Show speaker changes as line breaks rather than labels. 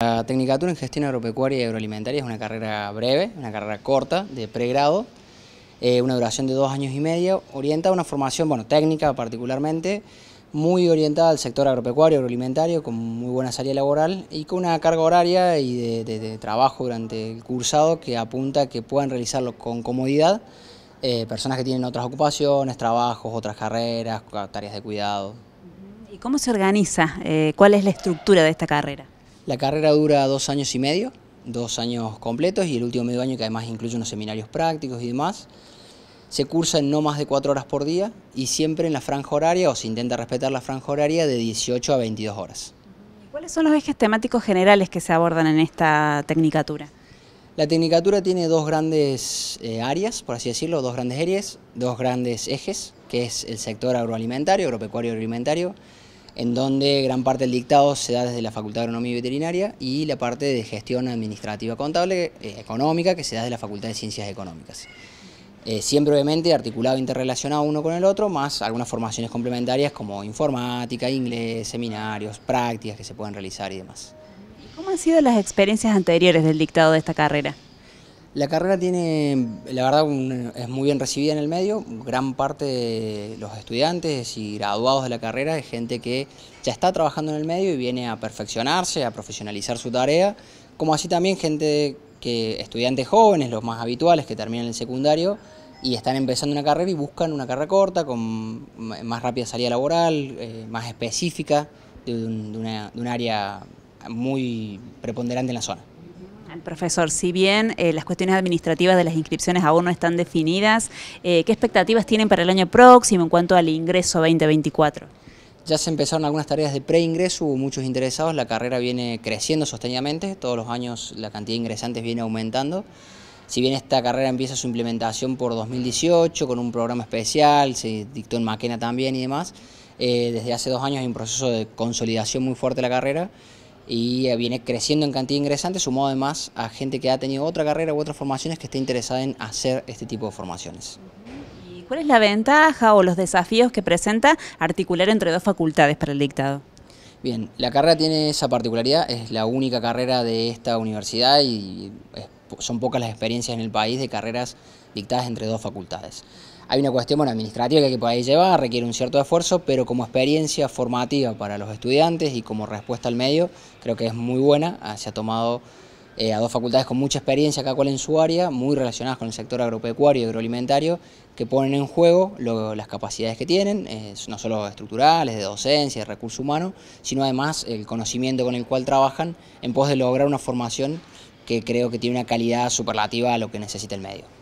La Tecnicatura en Gestión Agropecuaria y Agroalimentaria es una carrera breve, una carrera corta de pregrado, eh, una duración de dos años y medio, orientada a una formación bueno, técnica particularmente, muy orientada al sector agropecuario, agroalimentario, con muy buena salida laboral y con una carga horaria y de, trabajo durante el cursado que apunta a que puedan realizarlo con comodidad eh, personas que tienen otras ocupaciones, trabajos, otras carreras, tareas de cuidado. ¿Y cómo se organiza? Eh, ¿Cuál es la estructura de esta carrera? La carrera dura dos años y medio, dos años completos y el último medio año que además incluye unos seminarios prácticos y demás. Se cursa en no más de cuatro horas por día y siempre en la franja horaria o se intenta respetar la franja horaria de 18 a 22 horas.
¿Cuáles son los ejes temáticos generales que
se abordan en esta tecnicatura? La tecnicatura tiene dos grandes eh, áreas, por así decirlo, dos grandes áreas, dos grandes ejes, que es el sector agroalimentario, agropecuario agroalimentario, en donde gran parte del dictado se da desde la Facultad de Agronomía y Veterinaria y la parte de gestión administrativa contable, eh, económica, que se da desde la Facultad de Ciencias Económicas. Eh, siempre obviamente articulado, e interrelacionado uno con el otro, más algunas formaciones complementarias como informática, inglés, seminarios, prácticas que se pueden realizar y demás.
¿Cómo han sido las experiencias anteriores del dictado de esta carrera?
La carrera tiene, la verdad, es muy bien recibida en el medio. Gran parte de los estudiantes y graduados de la carrera es gente que ya está trabajando en el medio y viene a perfeccionarse, a profesionalizar su tarea, como así también gente que estudiantes jóvenes, los más habituales que terminan el secundario y están empezando una carrera y buscan una carrera corta, con más rápida salida laboral, eh, más específica de un área muy
preponderante en la zona profesor, si bien eh, las cuestiones administrativas de las inscripciones aún no están definidas, eh, ¿qué expectativas tienen para el año próximo en cuanto al ingreso 2024?
Ya se empezaron algunas tareas de preingreso, hubo muchos interesados, la carrera viene creciendo sostenidamente, todos los años la cantidad de ingresantes viene aumentando. Si bien esta carrera empieza su implementación por 2018 con un programa especial, se dictó en Maquena también y demás, eh, desde hace dos años hay un proceso de consolidación muy fuerte de la carrera y eh, viene creciendo en cantidad de ingresantes, sumado además a gente que ha tenido otra carrera u otras formaciones que esté interesada en hacer este tipo de formaciones.
¿Y cuál es la ventaja o los desafíos que presenta articular
entre dos facultades para el dictado? Bien, la carrera tiene esa particularidad, es la única carrera de esta universidad y es son pocas las experiencias en el país de carreras dictadas entre dos facultades. Hay una cuestión administrativa que hay que llevar, requiere un cierto esfuerzo, pero como experiencia formativa para los estudiantes y como respuesta al medio, creo que es muy buena. Ah, se ha tomado eh, a dos facultades con mucha experiencia, cada cual en su área, muy relacionadas con el sector agropecuario y agroalimentario, que ponen en juego las capacidades que tienen, eh, no solo estructurales, de docencia, de recursos humanos sino además el conocimiento con el cual trabajan en pos de lograr una formación que creo que tiene una calidad superlativa a lo que necesita el medio.